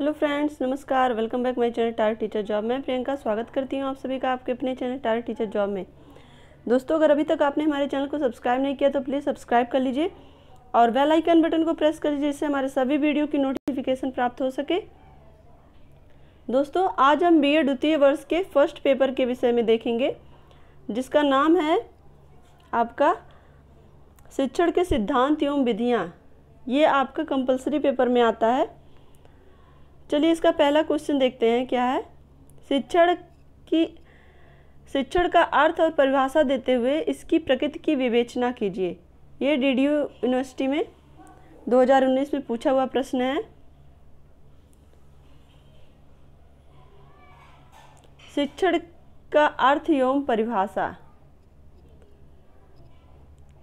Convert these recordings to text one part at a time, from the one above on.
hello friends नमस्कार welcome back my channel टायर teacher job मैं प्रियंका स्वागत करती हूँ आप सभी का आपके अपने चैनल टायर टीचर जॉब में दोस्तों अगर अभी तक आपने हमारे चैनल को सब्सक्राइब नहीं किया तो प्लीज़ सब्सक्राइब कर लीजिए और बेल आइकन बटन को प्रेस कर लीजिए जिससे हमारे सभी वीडियो की नोटिफिकेशन प्राप्त हो सके दोस्तों आज हम बी द्वितीय वर्ष के फर्स्ट पेपर के विषय में देखेंगे जिसका नाम है आपका शिक्षण के सिद्धांत एवं विधियाँ ये आपका कंपलसरी पेपर में आता है चलिए इसका पहला क्वेश्चन देखते हैं क्या है शिक्षण की शिक्षण का अर्थ और परिभाषा देते हुए इसकी प्रकृति की विवेचना कीजिए ये डी यूनिवर्सिटी में 2019 में पूछा हुआ प्रश्न है शिक्षण का अर्थ एवं परिभाषा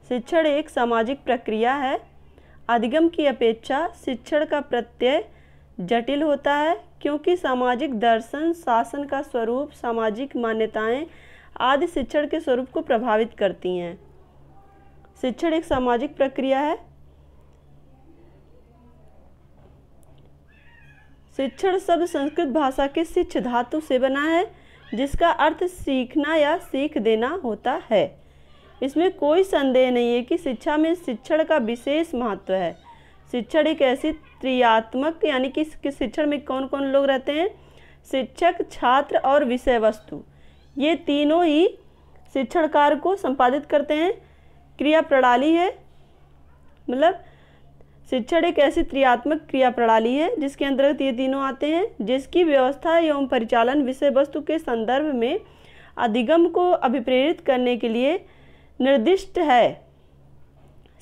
शिक्षण एक सामाजिक प्रक्रिया है अधिगम की अपेक्षा शिक्षण का प्रत्यय जटिल होता है क्योंकि सामाजिक दर्शन शासन का स्वरूप सामाजिक मान्यताएं आदि शिक्षण के स्वरूप को प्रभावित करती हैं शिक्षण एक सामाजिक प्रक्रिया है शिक्षण शब्द संस्कृत भाषा के शिक्ष धातु से बना है जिसका अर्थ सीखना या सीख देना होता है इसमें कोई संदेह नहीं है कि शिक्षा में शिक्षण का विशेष महत्व है शिक्षण एक ऐसी क्रियात्मक यानी कि शिक्षण में कौन कौन लोग रहते हैं शिक्षक छात्र और विषय वस्तु ये तीनों ही शिक्षण कार्य को संपादित करते हैं क्रिया प्रणाली है मतलब शिक्षण एक ऐसी क्रियात्मक क्रिया प्रणाली है जिसके अंतर्गत ये तीनों आते हैं जिसकी व्यवस्था एवं परिचालन विषय वस्तु के संदर्भ में अधिगम को अभिप्रेरित करने के लिए निर्दिष्ट है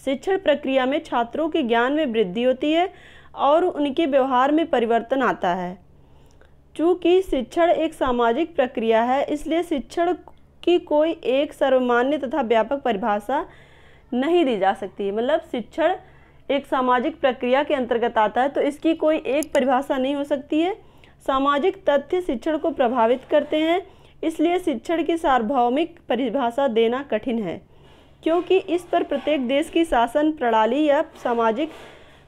शिक्षण प्रक्रिया में छात्रों के ज्ञान में वृद्धि होती है और उनके व्यवहार में परिवर्तन आता है चूँकि शिक्षण एक सामाजिक प्रक्रिया है इसलिए शिक्षण की कोई एक सर्वमान्य तथा व्यापक परिभाषा नहीं दी जा सकती मतलब शिक्षण एक सामाजिक प्रक्रिया के अंतर्गत आता है तो इसकी कोई एक परिभाषा नहीं हो सकती है सामाजिक तथ्य शिक्षण को प्रभावित करते हैं इसलिए शिक्षण की सार्वभौमिक परिभाषा देना कठिन है क्योंकि इस पर प्रत्येक देश की शासन प्रणाली या सामाजिक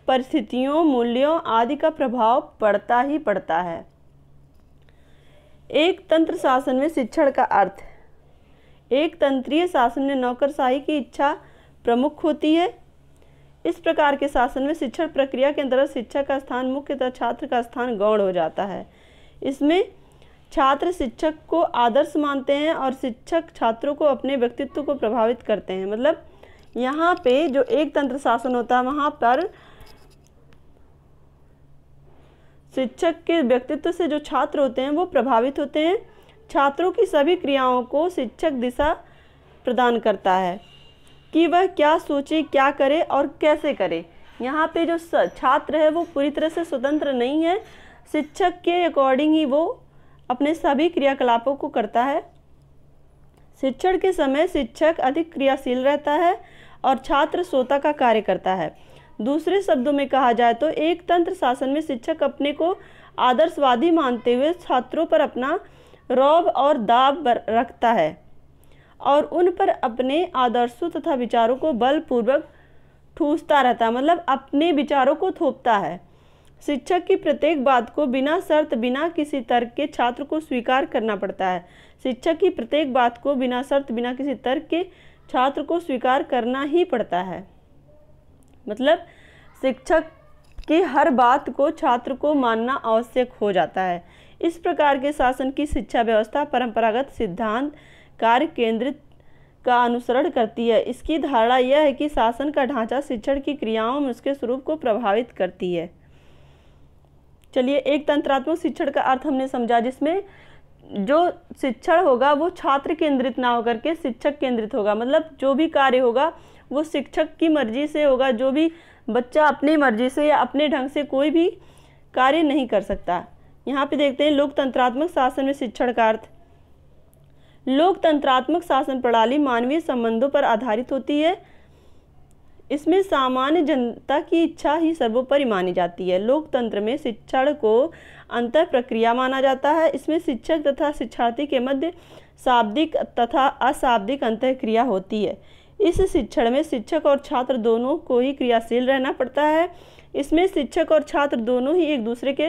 परिस्थितियों मूल्यों आदि का प्रभाव पड़ता ही पड़ता है एक तंत्र शासन में शिक्षण का अर्थ एक तंत्रीय शासन में नौकरशाही की इच्छा प्रमुख होती है इस प्रकार के शासन में शिक्षण प्रक्रिया के अंतर्गत शिक्षा का स्थान मुख्यतः छात्र का स्थान गौण हो जाता है इसमें छात्र शिक्षक को आदर्श मानते हैं और शिक्षक छात्रों को अपने व्यक्तित्व को प्रभावित करते हैं मतलब यहाँ पे जो एक तंत्र शासन होता है वहाँ पर शिक्षक के व्यक्तित्व से जो छात्र होते हैं वो प्रभावित होते हैं छात्रों की सभी क्रियाओं को शिक्षक दिशा प्रदान करता है कि वह क्या सोचे क्या करे और कैसे करे यहाँ पे जो छात्र है वो पूरी तरह से स्वतंत्र नहीं है शिक्षक के अकॉर्डिंग ही वो अपने सभी क्रियाकलापों को करता है शिक्षण के समय शिक्षक अधिक क्रियाशील रहता है और छात्र श्रोता का कार्य करता है दूसरे शब्दों में कहा जाए तो एक तंत्र शासन में शिक्षक अपने को आदर्शवादी मानते हुए छात्रों पर अपना रौब और दाब रखता है और उन पर अपने आदर्शों तथा विचारों को बलपूर्वक ठूसता रहता है मतलब अपने विचारों को थोपता है शिक्षक की प्रत्येक बात को बिना शर्त बिना किसी तर्क के छात्र को स्वीकार करना पड़ता है शिक्षक की प्रत्येक बात को बिना शर्त बिना किसी तर्क के छात्र को स्वीकार करना ही पड़ता है मतलब शिक्षक की हर बात को छात्र को मानना आवश्यक हो जाता है इस प्रकार के शासन की शिक्षा व्यवस्था परंपरागत सिद्धांत कार्य केंद्रित का अनुसरण करती है इसकी धारणा यह है कि शासन का ढांचा शिक्षण की क्रियाओं में उसके स्वरूप को प्रभावित करती है चलिए एक तंत्रात्मक शिक्षण का अर्थ हमने समझा जिसमें जो शिक्षण होगा वो छात्र केंद्रित ना होकर के शिक्षक केंद्रित होगा मतलब जो भी कार्य होगा वो शिक्षक की मर्जी से होगा जो भी बच्चा अपनी मर्जी से या अपने ढंग से कोई भी कार्य नहीं कर सकता यहाँ पे देखते हैं लोकतंत्रात्मक शासन में शिक्षण का अर्थ लोकतंत्रात्मक शासन प्रणाली मानवीय संबंधों पर आधारित होती है इसमें सामान्य जनता की इच्छा ही सर्वोपरि मानी जाती है लोकतंत्र में शिक्षण को अंतर प्रक्रिया माना जाता है इसमें शिक्षक तथा शिक्षार्थी के मध्य शाब्दिक तथा अशाब्दिक अंतर क्रिया होती है इस शिक्षण में शिक्षक और छात्र दोनों को ही क्रियाशील रहना पड़ता है इसमें शिक्षक और छात्र दोनों ही एक दूसरे के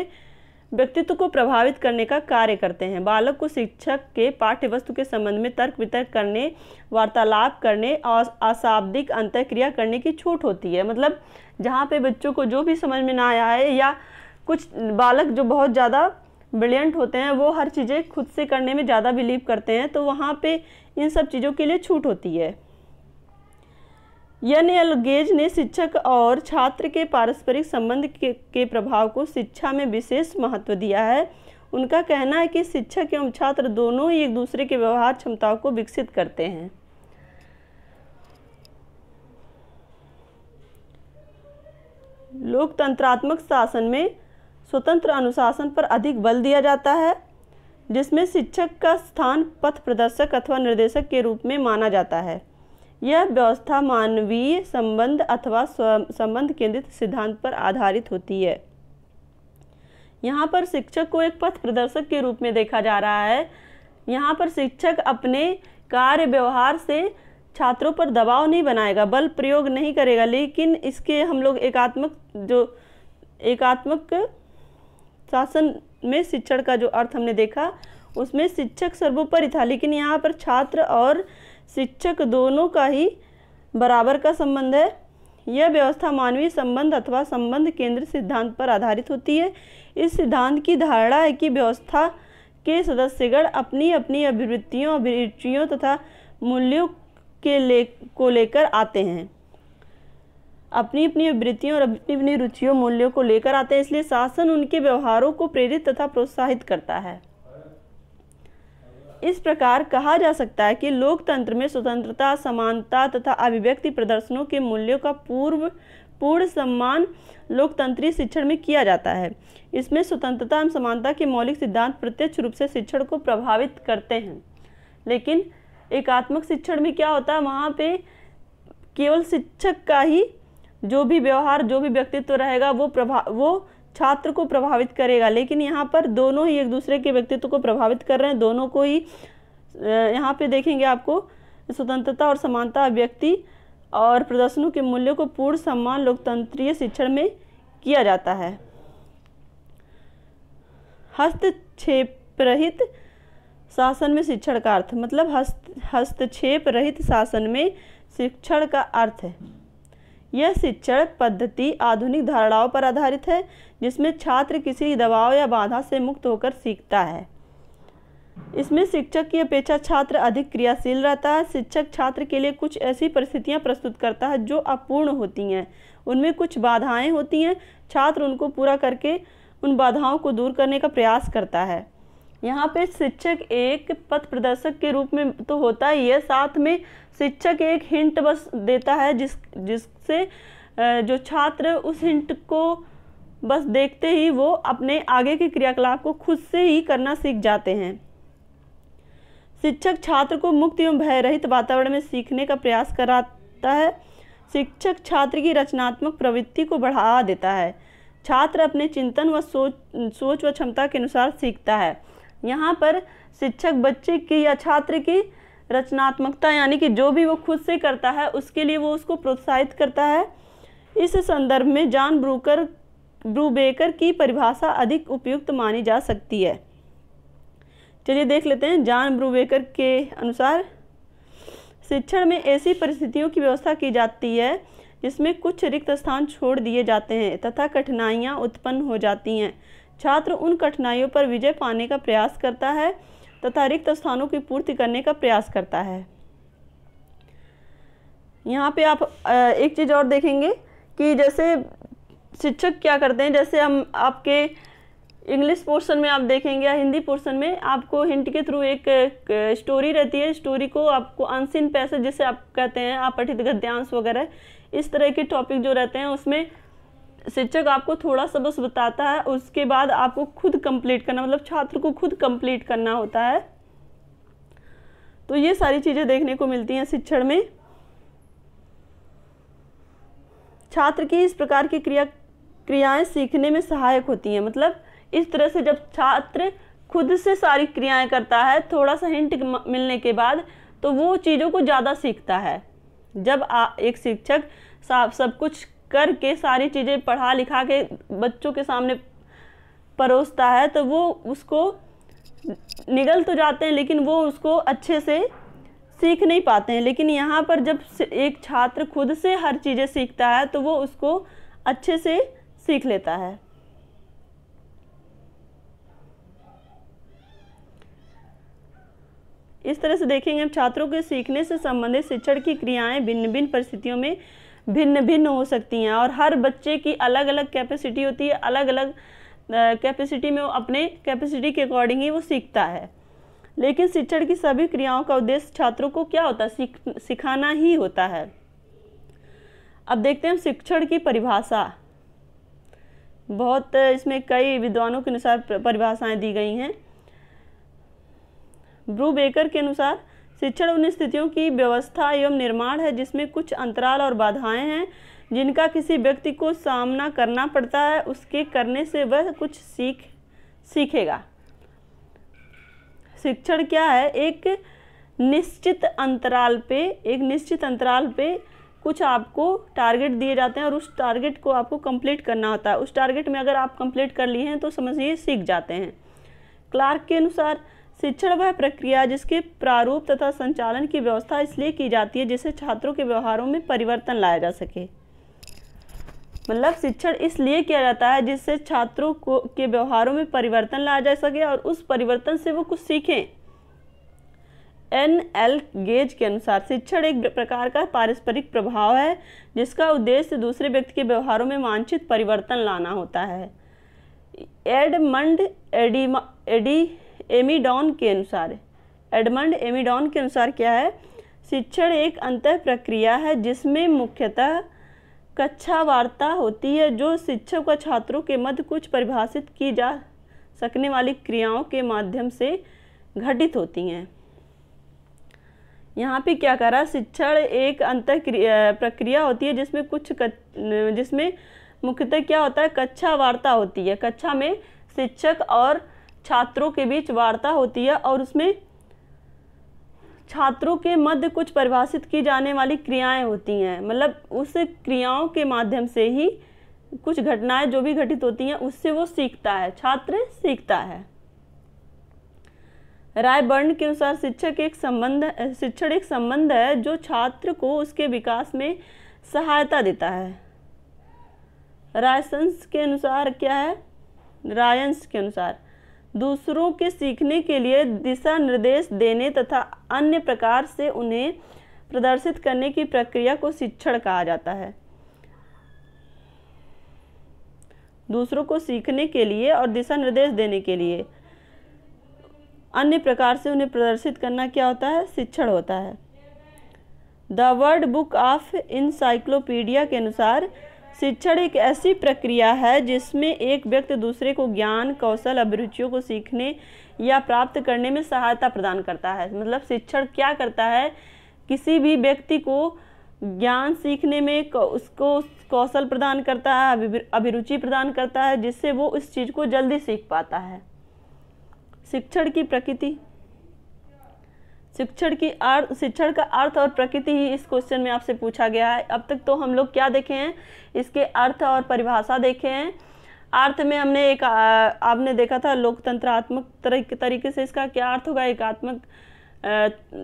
व्यक्तित्व को प्रभावित करने का कार्य करते हैं बालक को शिक्षक के पाठ्य वस्तु के संबंध में तर्क वितर्क करने वार्तालाप करने और अशाब्दिक अंतक्रिया करने की छूट होती है मतलब जहाँ पे बच्चों को जो भी समझ में ना आया है या कुछ बालक जो बहुत ज़्यादा ब्रिलियंट होते हैं वो हर चीज़ें खुद से करने में ज़्यादा बिलीव करते हैं तो वहाँ पर इन सब चीज़ों के लिए छूट होती है यन एल गेज ने शिक्षक और छात्र के पारस्परिक संबंध के, के प्रभाव को शिक्षा में विशेष महत्व दिया है उनका कहना है कि शिक्षक एवं छात्र दोनों ही एक दूसरे के व्यवहार क्षमताओं को विकसित करते हैं लोकतंत्रात्मक शासन में स्वतंत्र अनुशासन पर अधिक बल दिया जाता है जिसमें शिक्षक का स्थान पथ प्रदर्शक अथवा निर्देशक के रूप में माना जाता है यह व्यवस्था मानवीय संबंध अथवा संबंध केंद्रित सिद्धांत पर आधारित होती है यहाँ पर शिक्षक को एक पथ प्रदर्शक के रूप में देखा जा रहा है यहाँ पर शिक्षक अपने कार्य व्यवहार से छात्रों पर दबाव नहीं बनाएगा बल प्रयोग नहीं करेगा लेकिन इसके हम लोग एकात्मक जो एकात्मक शासन में शिक्षण का जो अर्थ हमने देखा उसमें शिक्षक सर्वोपरि था लेकिन यहाँ पर छात्र और शिक्षक दोनों का ही बराबर का संबंध है यह व्यवस्था मानवीय संबंध अथवा संबंध केंद्र सिद्धांत पर आधारित होती है इस सिद्धांत की धारणा है कि व्यवस्था के सदस्यगण अपनी अपनी अभिवृत्तियों अभिरुचियों तथा मूल्यों के ले को लेकर आते हैं अपनी अपनी अभिवृत्तियों और अपनी अपनी रुचियों मूल्यों को लेकर आते हैं इसलिए शासन उनके व्यवहारों को प्रेरित तथा प्रोत्साहित करता है इस प्रकार कहा जा सकता है कि लोकतंत्र में स्वतंत्रता समानता तथा अभिव्यक्ति प्रदर्शनों के मूल्यों का पूर्व पूर्ण सम्मान लोकतंत्रीय शिक्षण में किया जाता है इसमें स्वतंत्रता एवं समानता के मौलिक सिद्धांत प्रत्यक्ष रूप से शिक्षण को प्रभावित करते हैं लेकिन एकात्मक शिक्षण में क्या होता है वहाँ पे केवल शिक्षक का ही जो भी व्यवहार जो भी व्यक्तित्व रहेगा वो प्रभाव वो छात्र को प्रभावित करेगा लेकिन यहाँ पर दोनों ही एक दूसरे के व्यक्तित्व को प्रभावित कर रहे हैं दोनों को ही यहाँ पे देखेंगे आपको स्वतंत्रता और समानता अभिव्यक्ति और प्रदर्शनों के मूल्यों को पूर्ण सम्मान लोकतंत्रीय शिक्षण में किया जाता है हस्तक्षेप रहित शासन में शिक्षण का अर्थ मतलब हस्त हस्तक्षेप रहित शासन में शिक्षण का अर्थ है यह शिक्षण पद्धति आधुनिक धारणाओं पर आधारित है जिसमें छात्र किसी दबाव या बाधा से मुक्त होकर सीखता है इसमें शिक्षक की अपेक्षा छात्र अधिक क्रियाशील रहता है शिक्षक छात्र के लिए कुछ ऐसी परिस्थितियां प्रस्तुत करता है जो अपूर्ण होती हैं उनमें कुछ बाधाएं होती हैं छात्र उनको पूरा करके उन बाधाओं को दूर करने का प्रयास करता है यहाँ पे शिक्षक एक पथ प्रदर्शक के रूप में तो होता ही है साथ में शिक्षक एक हिंट बस देता है जिस जिससे जो छात्र उस हिंट को बस देखते ही वो अपने आगे के क्रियाकलाप को खुद से ही करना सीख जाते हैं शिक्षक छात्र को मुक्त एवं भयरहित वातावरण में सीखने का प्रयास कराता है शिक्षक छात्र की रचनात्मक प्रवृत्ति को बढ़ावा देता है छात्र अपने चिंतन व सोच सोच व क्षमता के अनुसार सीखता है यहाँ पर शिक्षक बच्चे की या छात्र की रचनात्मकता यानी कि जो भी वो खुद से करता है उसके लिए वो उसको प्रोत्साहित करता है इस संदर्भ में जॉन ब्रूकर ब्रूबेकर की परिभाषा अधिक उपयुक्त मानी जा सकती है चलिए देख लेते हैं जॉन ब्रूबेकर के अनुसार शिक्षण में ऐसी परिस्थितियों की व्यवस्था की जाती है जिसमें कुछ रिक्त स्थान छोड़ दिए जाते हैं तथा कठिनाइयाँ उत्पन्न हो जाती हैं छात्र उन कठिनाइयों पर विजय पाने का प्रयास करता है तथा रिक्त स्थानों की पूर्ति करने का प्रयास करता है यहाँ पे आप एक चीज़ और देखेंगे कि जैसे शिक्षक क्या करते हैं जैसे हम आपके इंग्लिश पोर्शन में आप देखेंगे या हिंदी पोर्शन में आपको हिंट के थ्रू एक, स्टोरी रहती है स्टोरी को आपको अनसिन पैसे जिसे आप कहते हैं आप पठित गद्यांश वगैरह इस तरह के टॉपिक जो रहते हैं उसमें शिक्षक आपको थोड़ा सा बस बताता है उसके बाद आपको खुद कंप्लीट करना मतलब छात्र को खुद कंप्लीट करना होता है तो ये सारी चीज़ें देखने को मिलती हैं शिक्षण में छात्र की इस प्रकार की क्रिया क्रियाएं सीखने में सहायक होती हैं मतलब इस तरह से जब छात्र खुद से सारी क्रियाएं करता है थोड़ा सा हिंट मिलने के बाद तो वो चीज़ों को ज़्यादा सीखता है जब आ, एक शिक्षक सब कुछ करके सारी चीज़ें पढ़ा लिखा के बच्चों के सामने परोसता है तो वो उसको निगल तो जाते हैं लेकिन वो उसको अच्छे से सीख नहीं पाते हैं लेकिन यहाँ पर जब एक छात्र खुद से हर चीज़ें सीखता है तो वो उसको अच्छे से सीख लेता है इस तरह से देखेंगे हम छात्रों के सीखने से संबंधित शिक्षण की क्रियाएं भिन्न भिन्न परिस्थितियों में भिन्न भिन्न हो सकती हैं और हर बच्चे की अलग अलग कैपेसिटी होती है अलग अलग कैपेसिटी में वो अपने कैपेसिटी के अकॉर्डिंग ही वो सीखता है लेकिन शिक्षण की सभी क्रियाओं का उद्देश्य छात्रों को क्या होता है सीख सिखाना ही होता है अब देखते हैं शिक्षण की परिभाषा बहुत इसमें कई विद्वानों के अनुसार परिभाषाएं दी गई हैं ब्रू बेकर के अनुसार शिक्षण उन स्थितियों की व्यवस्था एवं निर्माण है जिसमें कुछ अंतराल और बाधाएं हैं जिनका किसी व्यक्ति को सामना करना पड़ता है उसके करने से वह कुछ सीख सीखेगा शिक्षण क्या है एक निश्चित अंतराल पे एक निश्चित अंतराल पे कुछ आपको टारगेट दिए जाते हैं और उस टारगेट को आपको कंप्लीट करना होता है उस टारगेट में अगर आप कंप्लीट कर लिए हैं तो समझिए सीख जाते हैं क्लार्क के अनुसार शिक्षण वह प्रक्रिया जिसके प्रारूप तथा संचालन की व्यवस्था इसलिए की जाती है जिससे छात्रों के व्यवहारों में परिवर्तन लाया जा सके मतलब शिक्षण इसलिए किया जाता है जिससे छात्रों को के व्यवहारों में परिवर्तन लाया जा सके और उस परिवर्तन से वो कुछ सीखें एन एल गेज के अनुसार शिक्षण एक प्रकार का पारस्परिक प्रभाव है जिसका उद्देश्य दूसरे व्यक्ति के व्यवहारों में वांछित परिवर्तन लाना होता है एडमंड एडिमा एडी एमिडॉन के अनुसार एडमंड एमिडॉन के अनुसार क्या है शिक्षण एक अंत प्रक्रिया है जिसमें मुख्यतः कक्षा वार्ता होती है जो शिक्षक व छात्रों के मध्य कुछ परिभाषित की जा सकने वाली क्रियाओं के माध्यम से घटित होती हैं यहाँ पे क्या करा शिक्षण एक अंत प्रक्रिया होती है जिसमें कुछ जिसमें मुख्यतः क्या होता है कक्षा वार्ता होती है कक्षा में शिक्षक और छात्रों के बीच वार्ता होती है और उसमें छात्रों के मध्य कुछ परिभाषित की जाने वाली क्रियाएं होती हैं मतलब उस क्रियाओं के माध्यम से ही कुछ घटनाएं जो भी घटित होती हैं उससे वो सीखता है छात्र सीखता है राय रायबर्ण के अनुसार शिक्षक एक संबंध शिक्षण एक संबंध है जो छात्र को उसके विकास में सहायता देता है रायसंस के अनुसार क्या है रायंस के अनुसार दूसरों के सीखने के लिए दिशा निर्देश देने तथा अन्य प्रकार से उन्हें प्रदर्शित करने की प्रक्रिया को शिक्षण कहा जाता है दूसरों को सीखने के लिए और दिशा निर्देश देने के लिए अन्य प्रकार से उन्हें प्रदर्शित करना क्या होता है शिक्षण होता है the world book of encyclopedia के अनुसार शिक्षण एक ऐसी प्रक्रिया है जिसमें एक व्यक्ति दूसरे को ज्ञान कौशल अभिरुचियों को सीखने या प्राप्त करने में सहायता प्रदान करता है मतलब शिक्षण क्या करता है किसी भी व्यक्ति को ज्ञान सीखने में उसको कौशल प्रदान करता है अभिरुचि प्रदान करता है जिससे वो उस चीज़ को जल्दी सीख पाता है शिक्षण की प्रकृति शिक्षण की अर्थ शिक्षण का अर्थ और प्रकृति ही इस क्वेश्चन में आपसे पूछा गया है अब तक तो हम लोग क्या देखे हैं इसके अर्थ और परिभाषा देखे हैं अर्थ में हमने एक आपने देखा था लोकतंत्रात्मक तरीके से इसका क्या अर्थ होगा एकात्मक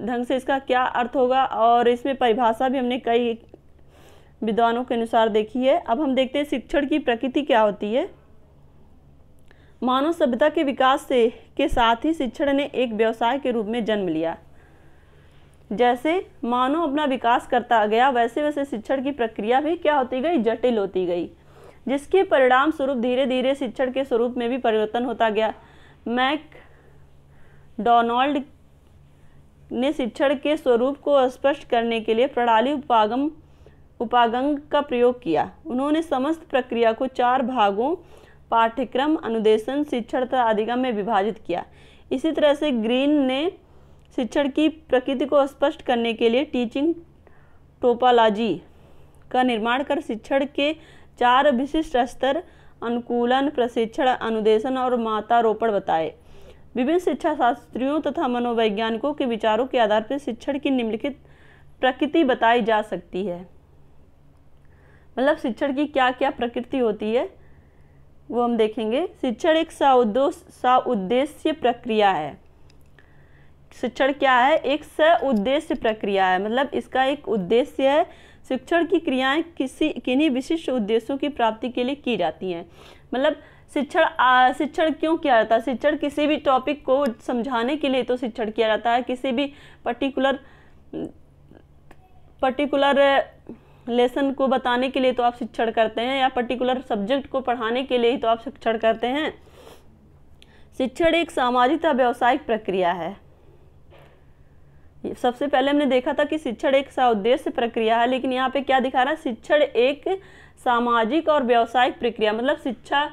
ढंग से इसका क्या अर्थ होगा और इसमें परिभाषा भी हमने कई विद्वानों के अनुसार देखी है अब हम देखते हैं शिक्षण की प्रकृति क्या होती है मानव सभ्यता के विकास से के साथ ही शिक्षण ने एक व्यवसाय के रूप में जन्म लिया जैसे मानव अपना विकास करता गया वैसे वैसे शिक्षण की प्रक्रिया भी क्या होती गई जटिल होती गई जिसके परिणाम स्वरूप धीरे धीरे शिक्षण के स्वरूप में भी परिवर्तन होता गया मैक डोनाल्ड ने शिक्षण के स्वरूप को स्पष्ट करने के लिए प्रणाली उपागम उपागंग का प्रयोग किया उन्होंने समस्त प्रक्रिया को चार भागों पाठ्यक्रम अनुदेशन शिक्षण तथा अधिगम में विभाजित किया इसी तरह से ग्रीन ने शिक्षण की प्रकृति को स्पष्ट करने के लिए टीचिंग टोपालॉजी का निर्माण कर शिक्षण के चार विशिष्ट स्तर अनुकूलन प्रशिक्षण अनुदेशन और मातारोपण बताए विभिन्न शिक्षा शास्त्रियों तथा मनोवैज्ञानिकों के विचारों के आधार पर शिक्षण की निम्नलिखित प्रकृति बताई जा सकती है मतलब शिक्षण की क्या क्या प्रकृति होती है वो हम देखेंगे शिक्षण एक सा उद्देश्य प्रक्रिया है शिक्षण क्या है एक स उद्देश्य प्रक्रिया है मतलब इसका एक उद्देश्य है शिक्षण की क्रियाएं किसी किन्हीं विशिष्ट उद्देश्यों की प्राप्ति के लिए की जाती हैं मतलब शिक्षण शिक्षण क्यों किया जाता है शिक्षण किसी भी टॉपिक को समझाने के लिए तो शिक्षण किया जाता है किसी भी पर्टिकुलर पर्टिकुलर लेसन को बताने के लिए तो आप शिक्षण करते हैं या पर्टिकुलर सब्जेक्ट को पढ़ाने के लिए ही तो आप शिक्षण करते हैं शिक्षण एक सामाजिक और व्यावसायिक प्रक्रिया है सबसे पहले हमने देखा था कि शिक्षण एक उद्देश्य प्रक्रिया है लेकिन यहाँ पे क्या दिखा रहा है शिक्षण एक सामाजिक और व्यावसायिक प्रक्रिया मतलब शिक्षा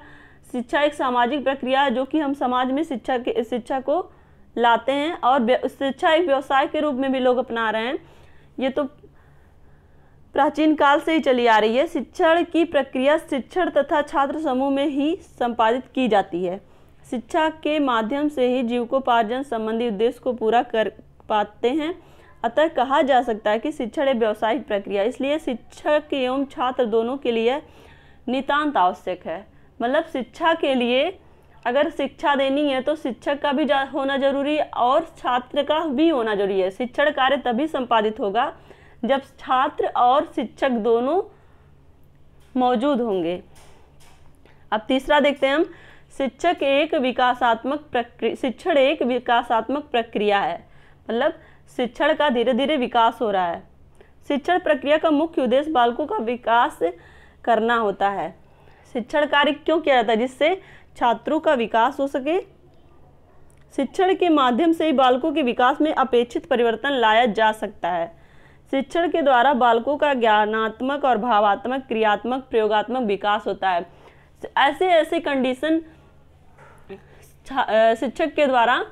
शिक्षा एक सामाजिक प्रक्रिया है जो कि हम समाज में शिक्षा के शिक्षा को लाते हैं और शिक्षा एक व्यवसाय के रूप में भी लोग अपना रहे हैं ये तो प्राचीन काल से ही चली आ रही है शिक्षण की प्रक्रिया शिक्षण तथा छात्र समूह में ही संपादित की जाती है शिक्षा के माध्यम से ही जीवकोपार्जन संबंधी उद्देश्य को पूरा कर पाते हैं अतः कहा जा सकता है कि शिक्षण एक व्यावसायिक प्रक्रिया इसलिए शिक्षक एवं छात्र दोनों के लिए नितांत आवश्यक है मतलब शिक्षा के लिए अगर शिक्षा देनी है तो शिक्षक का भी होना जरूरी और छात्र का भी होना जरूरी है शिक्षण कार्य तभी संपादित होगा जब छात्र और शिक्षक दोनों मौजूद होंगे अब तीसरा देखते हैं हम शिक्षक एक विकासात्मक प्रक्रिया शिक्षण एक विकासात्मक प्रक्रिया है मतलब शिक्षण का धीरे धीरे विकास हो रहा है शिक्षण प्रक्रिया का मुख्य उद्देश्य बालकों का विकास करना होता है शिक्षण कार्य क्यों किया जाता है जिससे छात्रों का विकास हो सके शिक्षण के माध्यम से ही बालकों के विकास में अपेक्षित परिवर्तन लाया जा सकता है शिक्षण के द्वारा बालकों का ज्ञानात्मक और भावात्मक क्रियात्मक प्रयोगात्मक विकास होता है ऐसे ऐसे कंडीशन शिक्षक के द्वारा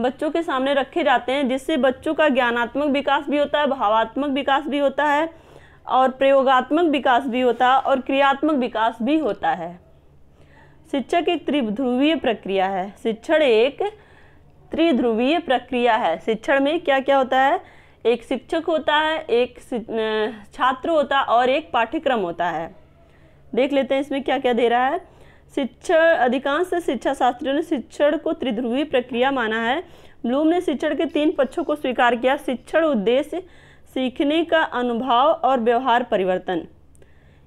बच्चों के सामने रखे जाते हैं जिससे बच्चों का ज्ञानात्मक विकास भी होता है भावात्मक विकास भी होता है और प्रयोगात्मक विकास भी होता है और क्रियात्मक विकास भी होता है शिक्षक एक त्रिध्रुवीय प्रक्रिया है शिक्षण एक त्रिध्रुवीय प्रक्रिया है शिक्षण में क्या क्या होता है एक शिक्षक होता है एक छात्र होता है और एक पाठ्यक्रम होता है देख लेते हैं इसमें क्या क्या दे रहा है शिक्षण अधिकांश शिक्षा शास्त्रियों ने शिक्षण को त्रिध्रुवी प्रक्रिया माना है ब्लूम ने शिक्षण के तीन पक्षों को स्वीकार किया शिक्षण उद्देश्य सीखने का अनुभव और व्यवहार परिवर्तन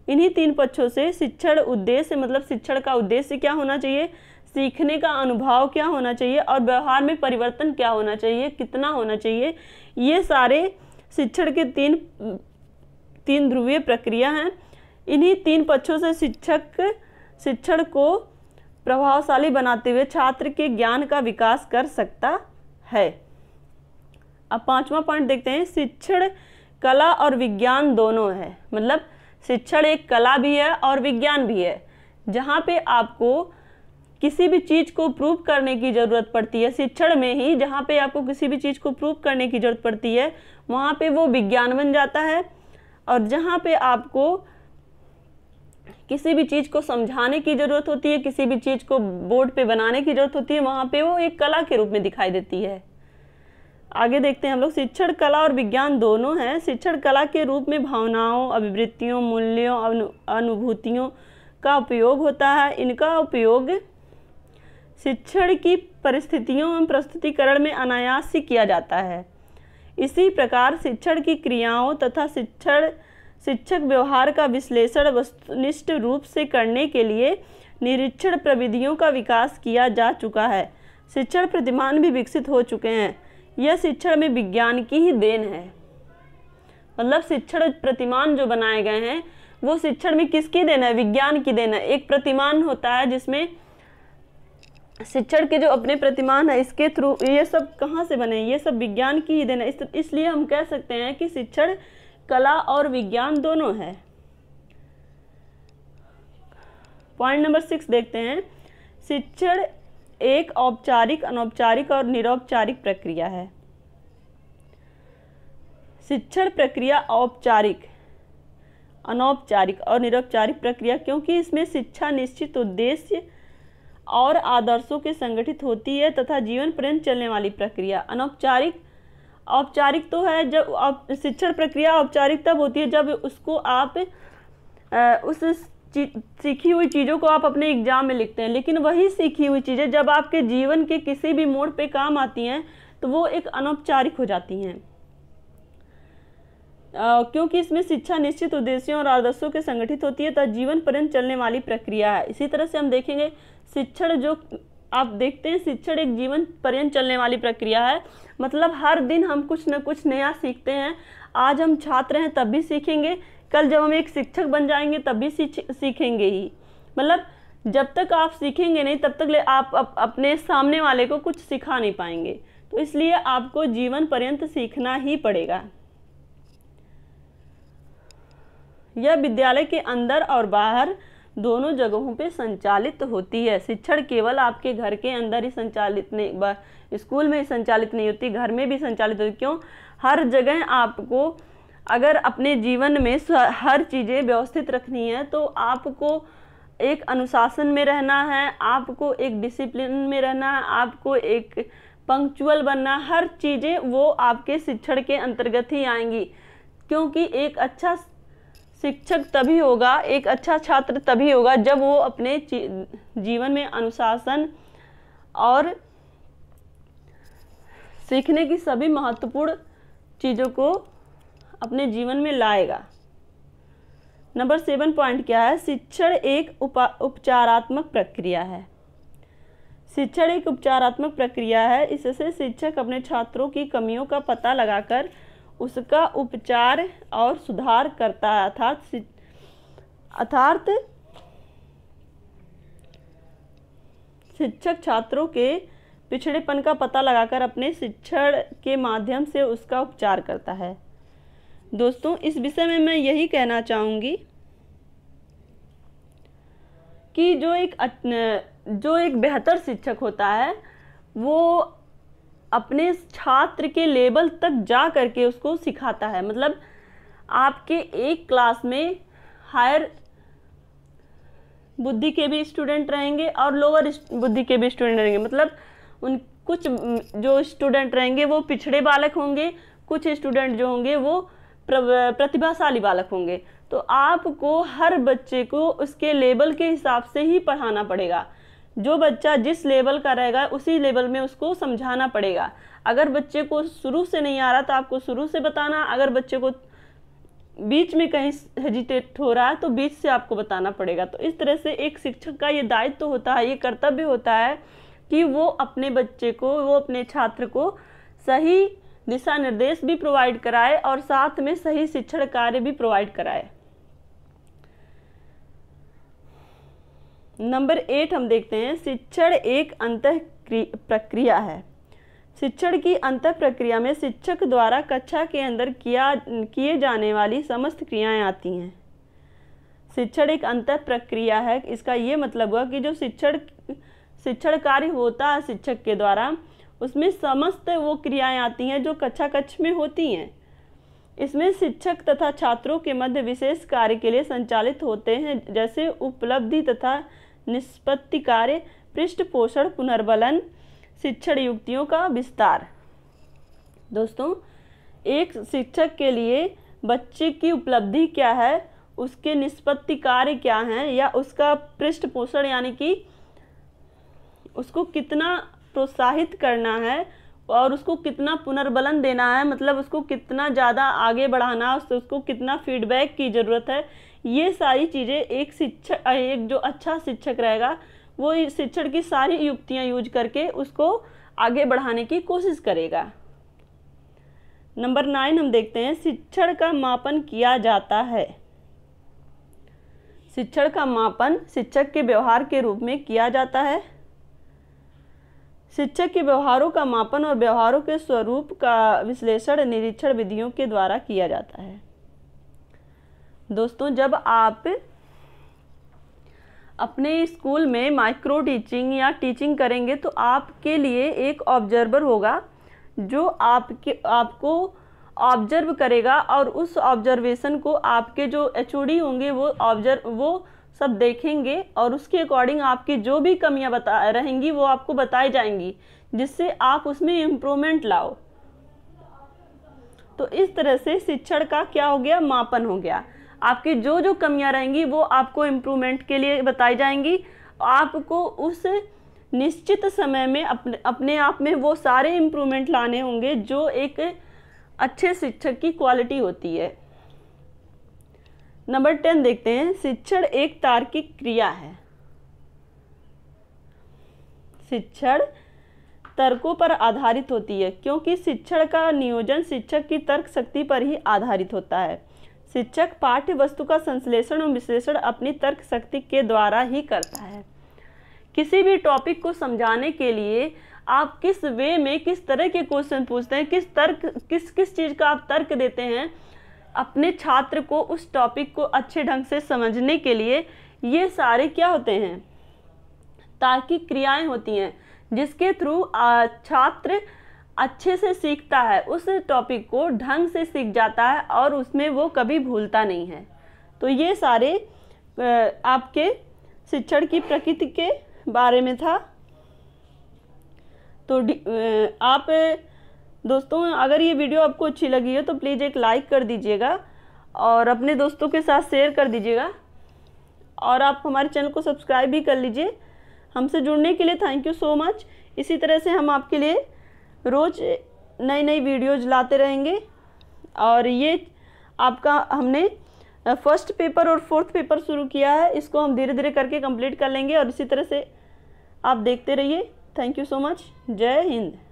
इन्हीं तीन पक्षों से शिक्षण उद्देश्य मतलब शिक्षण का उद्देश्य क्या होना चाहिए सीखने का अनुभव क्या होना चाहिए और व्यवहार में परिवर्तन क्या होना चाहिए कितना होना चाहिए ये सारे शिक्षण के तीन तीन ध्रुवीय प्रक्रिया हैं इन्हीं तीन पक्षों से शिक्षक शिक्षण को प्रभावशाली बनाते हुए छात्र के ज्ञान का विकास कर सकता है अब पांचवा पॉइंट देखते हैं शिक्षण कला और विज्ञान दोनों है मतलब शिक्षण एक कला भी है और विज्ञान भी है जहाँ पे आपको किसी भी चीज़ को प्रूव करने की ज़रूरत पड़ती है शिक्षण में ही जहाँ पे आपको किसी भी चीज़ को प्रूव करने की ज़रूरत पड़ती है वहाँ पे वो विज्ञान बन जाता है और जहाँ पे आपको किसी भी चीज़ को समझाने की ज़रूरत होती है किसी भी चीज़ को बोर्ड पे बनाने की ज़रूरत होती है वहाँ पे वो एक कला के रूप में दिखाई देती है आगे देखते हैं हम लोग शिक्षण कला और विज्ञान दोनों हैं शिक्षण कला के रूप में भावनाओं अभिवृत्तियों मूल्यों अनुभूतियों का उपयोग होता है इनका उपयोग शिक्षण की परिस्थितियों एवं प्रस्तुतिकरण में अनायास से किया जाता है इसी प्रकार शिक्षण की क्रियाओं तथा शिक्षण शिक्षक व्यवहार का विश्लेषण वस्तुनिष्ठ रूप से करने के लिए निरीक्षण प्रविधियों का विकास किया जा चुका है शिक्षण प्रतिमान भी विकसित हो चुके हैं यह शिक्षण में विज्ञान की ही देन है मतलब शिक्षण प्रतिमान जो बनाए गए हैं वो शिक्षण में किसकी देन है विज्ञान की देन है एक प्रतिमान होता है जिसमें शिक्षण के जो अपने प्रतिमान है इसके थ्रू ये सब कहाँ से बने ये सब विज्ञान की ही देन है इसलिए हम कह सकते हैं कि शिक्षण कला और विज्ञान दोनों है पॉइंट नंबर सिक्स देखते हैं शिक्षण एक औपचारिक अनौपचारिक और निरौपचारिक प्रक्रिया है शिक्षण प्रक्रिया औपचारिक अनौपचारिक और निरौपचारिक प्रक्रिया क्योंकि इसमें शिक्षा निश्चित उद्देश्य और आदर्शों के संगठित होती है तथा जीवन पर्यंत चलने वाली प्रक्रिया अनौपचारिक औपचारिक तो है जब शिक्षण प्रक्रिया औपचारिक तब होती है जब उसको आप आ, उस सीखी हुई चीज़ों को आप अपने एग्जाम में लिखते हैं लेकिन वही सीखी हुई चीज़ें जब आपके जीवन के किसी भी मोड़ पे काम आती हैं तो वो एक अनौपचारिक हो जाती हैं क्योंकि इसमें शिक्षा निश्चित उद्देश्यों और आदर्शों के संगठित होती है तथा जीवन पर्यंत चलने वाली प्रक्रिया है इसी तरह से हम देखेंगे शिक्षण जो आप देखते हैं शिक्षण एक जीवन पर्यंत चलने वाली प्रक्रिया है मतलब हर दिन हम कुछ ना कुछ नया सीखते हैं आज हम छात्र हैं तब भी सीखेंगे कल जब हम एक शिक्षक बन जाएंगे तब भी सीखेंगे ही मतलब जब तक आप सीखेंगे नहीं तब तक ले आप अप, अपने सामने वाले को कुछ सिखा नहीं पाएंगे तो इसलिए आपको जीवन पर्यंत सीखना ही पड़ेगा यह विद्यालय के अंदर और बाहर दोनों जगहों पे संचालित होती है शिक्षण केवल आपके घर के अंदर ही संचालित नहीं स्कूल में ही संचालित नहीं होती घर में भी संचालित होती क्यों हर जगह आपको अगर अपने जीवन में हर चीज़ें व्यवस्थित रखनी है तो आपको एक अनुशासन में रहना है आपको एक डिसिप्लिन में रहना है आपको एक पंक्चुअल बनना हर चीज़ें वो आपके शिक्षण के अंतर्गत ही आएंगी क्योंकि एक अच्छा शिक्षक तभी होगा एक अच्छा छात्र तभी होगा जब वो अपने जीवन में अनुशासन और सीखने की सभी महत्वपूर्ण चीज़ों को अपने जीवन में लाएगा नंबर सेवन पॉइंट क्या है शिक्षण एक उपा उपचारात्मक प्रक्रिया है शिक्षण एक उपचारात्मक प्रक्रिया है इससे शिक्षक अपने छात्रों की कमियों का पता लगाकर उसका उपचार और सुधार करता है अर्थात अर्थात शिक्षक छात्रों के पिछड़ेपन का पता लगाकर अपने शिक्षण के माध्यम से उसका उपचार करता है दोस्तों इस विषय में मैं यही कहना चाहूँगी कि जो एक जो एक बेहतर शिक्षक होता है वो अपने छात्र के लेवल तक जा करके उसको सिखाता है मतलब आपके एक क्लास में हायर बुद्धि के भी स्टूडेंट रहेंगे और लोअर बुद्धि के भी स्टूडेंट रहेंगे मतलब उन कुछ जो स्टूडेंट रहेंगे वो पिछड़े बालक होंगे कुछ स्टूडेंट जो होंगे वो प्रतिभाशाली बालक होंगे तो आपको हर बच्चे को उसके लेवल के हिसाब से ही पढ़ाना पड़ेगा जो बच्चा जिस लेवल का रहेगा उसी लेवल में उसको समझाना पड़ेगा अगर बच्चे को शुरू से नहीं आ रहा तो आपको शुरू से बताना अगर बच्चे को बीच में कहीं हेजिटेट हो रहा है तो बीच से आपको बताना पड़ेगा तो इस तरह से एक शिक्षक का ये दायित्व तो होता है ये कर्तव्य होता है कि वो अपने बच्चे को वो अपने छात्र को सही दिशा निर्देश भी प्रोवाइड कराए और साथ में सही शिक्षण कार्य भी प्रोवाइड कराए नंबर एट हम देखते हैं शिक्षण एक अंत प्रक्रिया है शिक्षण की अंत प्रक्रिया में शिक्षक द्वारा कक्षा के अंदर किया किए जाने वाली समस्त क्रियाएं आती हैं शिक्षण एक अंत प्रक्रिया है इसका ये मतलब हुआ कि जो शिक्षण शिक्षण कार्य होता है शिक्षक के द्वारा उसमें समस्त वो क्रियाएं आती हैं जो कक्षा कक्ष में होती हैं इसमें शिक्षक तथा छात्रों के मध्य विशेष कार्य के लिए संचालित होते हैं जैसे उपलब्धि तथा निष्पत्ति कार्य पृष्ठ पोषण पुनर्बलन शिक्षण युक्तियों का विस्तार दोस्तों एक शिक्षक के लिए बच्चे की उपलब्धि क्या है उसके निष्पत्ति कार्य क्या हैं या उसका पृष्ठ पोषण यानी कि उसको कितना प्रोत्साहित करना है और उसको कितना पुनर्बलन देना है मतलब उसको कितना ज़्यादा आगे बढ़ाना है उसको कितना फीडबैक की ज़रूरत है ये सारी चीज़ें एक शिक्षक एक जो अच्छा शिक्षक रहेगा वो शिक्षण की सारी युक्तियाँ यूज करके उसको आगे बढ़ाने की कोशिश करेगा नंबर नाइन हम देखते हैं शिक्षण का मापन किया जाता है शिक्षण का मापन शिक्षक के व्यवहार के रूप में किया जाता है शिक्षक के व्यवहारों का मापन और व्यवहारों के स्वरूप का विश्लेषण निरीक्षण विधियों के द्वारा किया जाता है दोस्तों जब आप अपने स्कूल में माइक्रो टीचिंग या टीचिंग करेंगे तो आपके लिए एक ऑब्जर्वर होगा जो आपके आपको ऑब्जर्व करेगा और उस ऑब्जर्वेशन को आपके जो एच होंगे वो ऑब्जर्व वो सब देखेंगे और उसके अकॉर्डिंग आपकी जो भी कमियां बता रहेंगी वो आपको बताई जाएंगी जिससे आप उसमें इम्प्रूवमेंट लाओ तो इस तरह से शिक्षण का क्या हो गया मापन हो गया आपकी जो जो कमियां रहेंगी वो आपको इम्प्रूवमेंट के लिए बताई जाएंगी आपको उस निश्चित समय में अपने अपने आप में वो सारे इम्प्रूवमेंट लाने होंगे जो एक अच्छे शिक्षक की क्वालिटी होती है नंबर टेन देखते हैं शिक्षण एक तार्किक क्रिया है शिक्षण तर्कों पर आधारित होती है क्योंकि शिक्षण का नियोजन शिक्षक की तर्क शक्ति पर ही आधारित होता है शिक्षक पाठ्य वस्तु का संश्लेषण और विश्लेषण अपनी तर्क शक्ति के द्वारा ही करता है किसी भी टॉपिक को समझाने के लिए आप किस वे में किस तरह के क्वेश्चन पूछते हैं किस तर्क किस किस चीज़ का आप तर्क देते हैं अपने छात्र को उस टॉपिक को अच्छे ढंग से समझने के लिए ये सारे क्या होते हैं तार्किक क्रियाएं होती हैं जिसके थ्रू छात्र अच्छे से सीखता है उस टॉपिक को ढंग से सीख जाता है और उसमें वो कभी भूलता नहीं है तो ये सारे आपके शिक्षण की प्रकृति के बारे में था तो आप दोस्तों अगर ये वीडियो आपको अच्छी लगी हो तो प्लीज़ एक लाइक कर दीजिएगा और अपने दोस्तों के साथ शेयर कर दीजिएगा और आप हमारे चैनल को सब्सक्राइब भी कर लीजिए हमसे जुड़ने के लिए थैंक यू सो मच इसी तरह से हम आपके लिए रोज़ नई नई वीडियोज लाते रहेंगे और ये आपका हमने फर्स्ट पेपर और फोर्थ पेपर शुरू किया है इसको हम धीरे धीरे करके कंप्लीट कर लेंगे और इसी तरह से आप देखते रहिए थैंक यू सो मच जय हिंद